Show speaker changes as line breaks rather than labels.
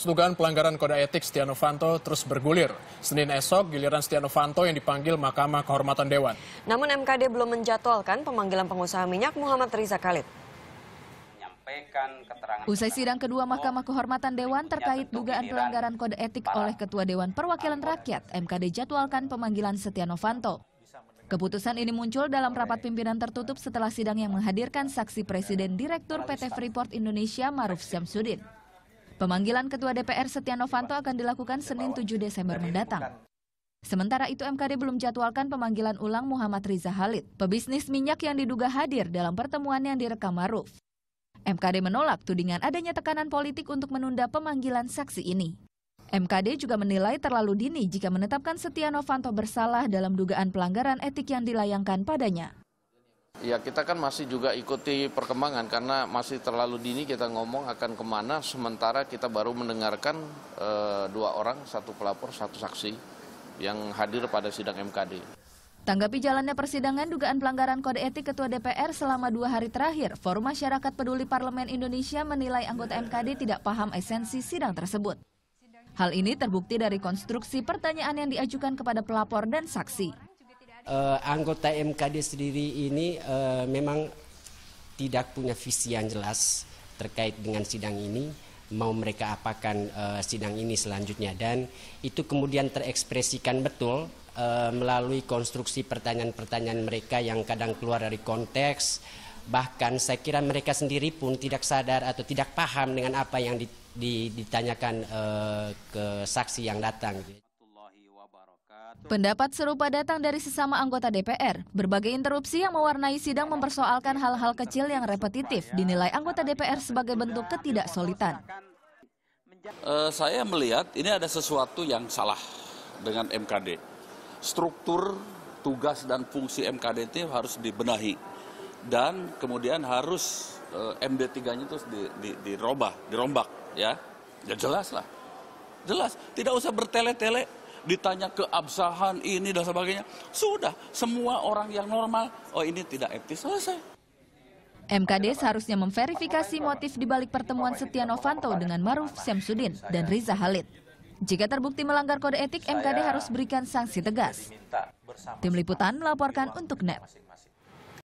Kasus dugaan pelanggaran kode etik Setia Novanto terus bergulir. Senin esok giliran Setia Novanto yang dipanggil Mahkamah Kehormatan Dewan.
Namun MKD belum menjadwalkan pemanggilan pengusaha minyak Muhammad Riza Khalid. Usai sidang kedua Mahkamah Kehormatan Dewan terkait dugaan pelanggaran kode etik oleh Ketua Dewan Perwakilan Rakyat, MKD jadwalkan pemanggilan Setia Novanto. Keputusan ini muncul dalam rapat pimpinan tertutup setelah sidang yang menghadirkan saksi Presiden Direktur PT Freeport Indonesia Maruf Syamsuddin. Pemanggilan Ketua DPR Setia Novanto akan dilakukan Senin 7 Desember mendatang. Sementara itu MKD belum jadwalkan pemanggilan ulang Muhammad Riza Halid, pebisnis minyak yang diduga hadir dalam pertemuan yang direkam Maruf. MKD menolak tudingan adanya tekanan politik untuk menunda pemanggilan saksi ini. MKD juga menilai terlalu dini jika menetapkan Setia Novanto bersalah dalam dugaan pelanggaran etik yang dilayangkan padanya.
Ya kita kan masih juga ikuti perkembangan karena masih terlalu dini kita ngomong akan kemana sementara kita baru mendengarkan e, dua orang satu pelapor satu saksi yang hadir pada sidang MKD.
Tanggapi jalannya persidangan dugaan pelanggaran kode etik Ketua DPR selama dua hari terakhir, Forum Masyarakat Peduli Parlemen Indonesia menilai anggota MKD tidak paham esensi sidang tersebut. Hal ini terbukti dari konstruksi pertanyaan yang diajukan kepada pelapor dan
saksi uh, anggota MKD sendiri ini uh, memang tidak punya visi yang jelas terkait dengan sidang ini mau mereka apakan uh, sidang ini selanjutnya dan itu kemudian terekspresikan betul uh, melalui konstruksi pertanyaan-pertanyaan mereka yang kadang keluar dari konteks bahkan saya kira mereka sendiri pun tidak sadar atau tidak paham dengan apa yang ditanyakan uh, ke saksi yang datang.
Pendapat serupa datang dari sesama anggota DPR. Berbagai interupsi yang mewarnai sidang mempersoalkan hal-hal kecil yang repetitif dinilai anggota DPR sebagai bentuk ketidaksolitan
Uh, saya melihat ini ada sesuatu yang salah dengan MKD. Struktur, tugas dan fungsi MKD itu harus dibenahi dan kemudian harus uh, eh, MD3-nya itu di, di, dirobah, dirombak ya. Ya jelas lah. Jelas, tidak usah bertele-tele ditanya keabsahan ini dan sebagainya. Sudah, semua orang yang normal, oh ini tidak etis, selesai.
MKD seharusnya memverifikasi motif di balik pertemuan Setia Novanto dengan Maruf Syamsuddin dan Riza Halid. Jika terbukti melanggar kode etik, MKD harus berikan sanksi tegas. Tim Liputan melaporkan untuk NET.